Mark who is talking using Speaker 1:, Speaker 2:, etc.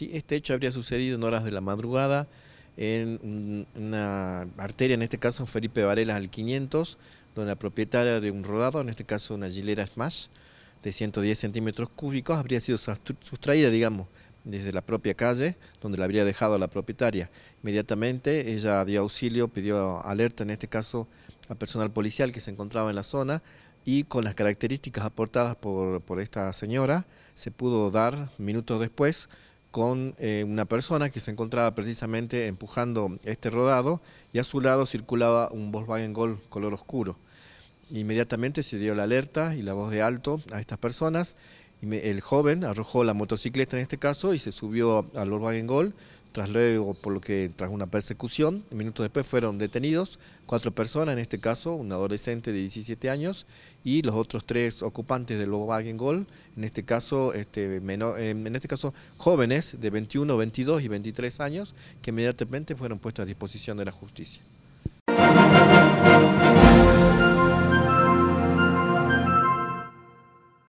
Speaker 1: Este hecho habría sucedido en horas de la madrugada en una arteria, en este caso en Felipe Varela al 500, donde la propietaria de un rodado, en este caso una gilera Smash, de 110 centímetros cúbicos, habría sido sustraída, digamos, desde la propia calle, donde la habría dejado la propietaria. Inmediatamente ella dio auxilio, pidió alerta, en este caso, a personal policial que se encontraba en la zona, y con las características aportadas por, por esta señora, se pudo dar, minutos después, con eh, una persona que se encontraba precisamente empujando este rodado y a su lado circulaba un Volkswagen Gol color oscuro. Inmediatamente se dio la alerta y la voz de alto a estas personas el joven arrojó la motocicleta en este caso y se subió al Volkswagen Gol. Tras luego, por lo que tras una persecución, minutos después fueron detenidos cuatro personas, en este caso un adolescente de 17 años y los otros tres ocupantes del Volkswagen Gol, en este caso este, em, en este caso jóvenes de 21, 22 y 23 años que inmediatamente fueron puestos a disposición de la justicia.